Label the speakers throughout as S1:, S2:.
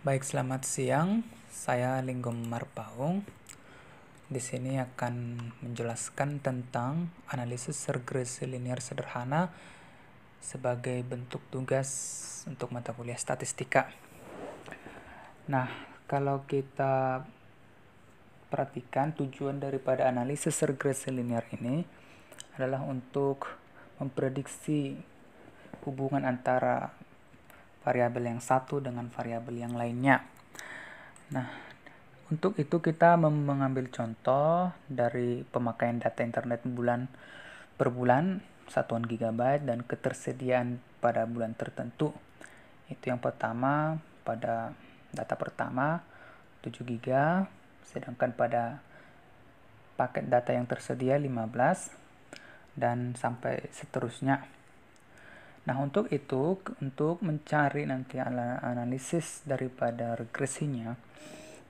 S1: Baik, selamat siang. Saya Linggom Marpaung. Di sini akan menjelaskan tentang analisis regresi linear sederhana sebagai bentuk tugas untuk mata kuliah statistika. Nah, kalau kita perhatikan tujuan daripada analisis regresi linear ini adalah untuk memprediksi hubungan antara variabel yang satu dengan variabel yang lainnya. Nah, untuk itu kita mengambil contoh dari pemakaian data internet bulan per bulan satuan gigabyte dan ketersediaan pada bulan tertentu. Itu yang pertama pada data pertama 7 GB, sedangkan pada paket data yang tersedia 15 dan sampai seterusnya. Nah, untuk itu, untuk mencari nanti analisis daripada regresinya,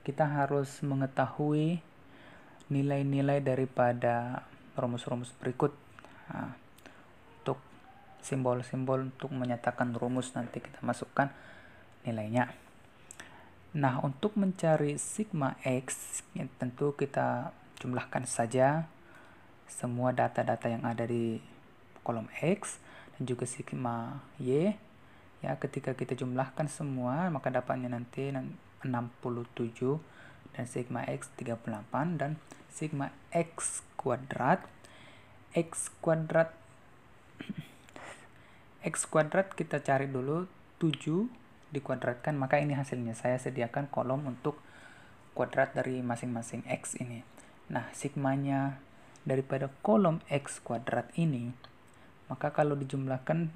S1: kita harus mengetahui nilai-nilai daripada rumus-rumus berikut. Nah, untuk simbol-simbol untuk menyatakan rumus nanti kita masukkan nilainya. Nah, untuk mencari sigma x, ya tentu kita jumlahkan saja semua data-data yang ada di kolom x juga sigma y ya ketika kita jumlahkan semua maka dapatnya nanti 67 dan sigma x 38 dan sigma x kuadrat x kuadrat x kuadrat kita cari dulu 7 dikuadratkan maka ini hasilnya saya sediakan kolom untuk kuadrat dari masing-masing x ini nah sigmanya daripada kolom x kuadrat ini maka kalau dijumlahkan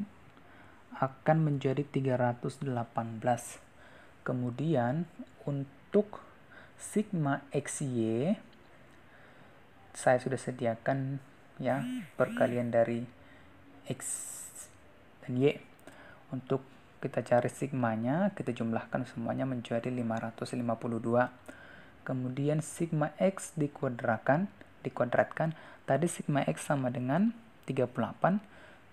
S1: akan menjadi 318 kemudian untuk sigma xy saya sudah sediakan ya perkalian dari x dan y untuk kita cari sigmanya, kita jumlahkan semuanya menjadi 552. Kemudian sigma x dikuadratkan, dikuadratkan. Tadi sigma x sama dengan 38,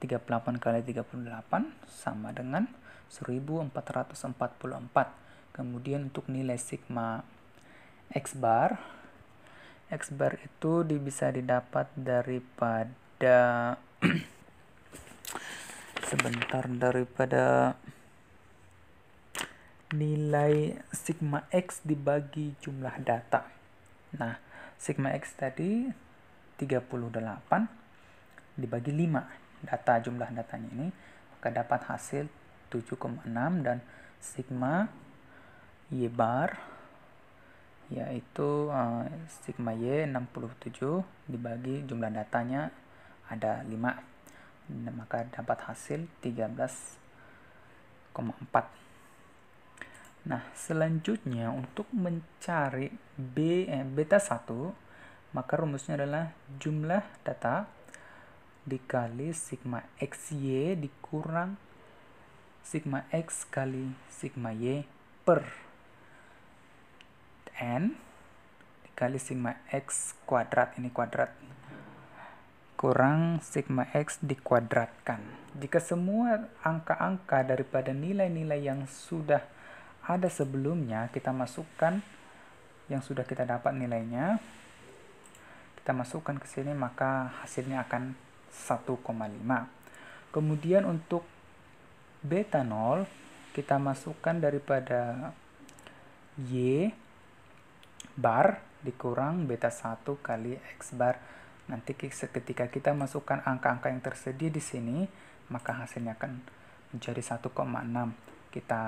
S1: 38 kali 38 sama dengan 1444. Kemudian untuk nilai sigma X bar, X bar itu bisa didapat daripada sebentar daripada nilai sigma X dibagi jumlah data. Nah, sigma X tadi 38 dibagi 5 data jumlah datanya ini maka dapat hasil 7,6 dan sigma y bar yaitu uh, sigma y 67 dibagi jumlah datanya ada 5 dan maka dapat hasil 13,4 Nah, selanjutnya untuk mencari B, eh, beta 1, maka rumusnya adalah jumlah data dikali sigma x y dikurang sigma x kali sigma y per n dikali sigma x kuadrat ini kuadrat kurang sigma x dikuadratkan jika semua angka-angka daripada nilai-nilai yang sudah ada sebelumnya kita masukkan yang sudah kita dapat nilainya kita masukkan ke sini maka hasilnya akan 1,5. Kemudian untuk betanol kita masukkan daripada Y bar dikurang beta 1 kali X bar. Nanti seketika kita masukkan angka-angka yang tersedia di sini, maka hasilnya akan menjadi 1,6. Kita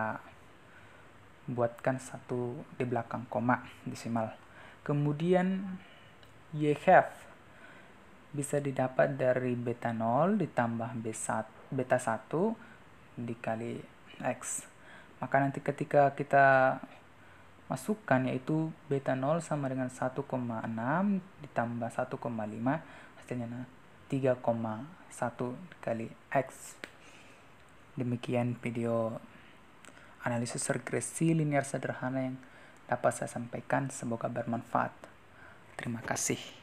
S1: buatkan satu di belakang koma desimal. Kemudian Y have bisa didapat dari beta 0 ditambah beta 1 dikali X. Maka nanti ketika kita masukkan yaitu beta 0 sama dengan 1,6 ditambah 1,5 hasilnya 3,1 kali X. Demikian video analisis regresi linear sederhana yang dapat saya sampaikan. Semoga bermanfaat. Terima kasih.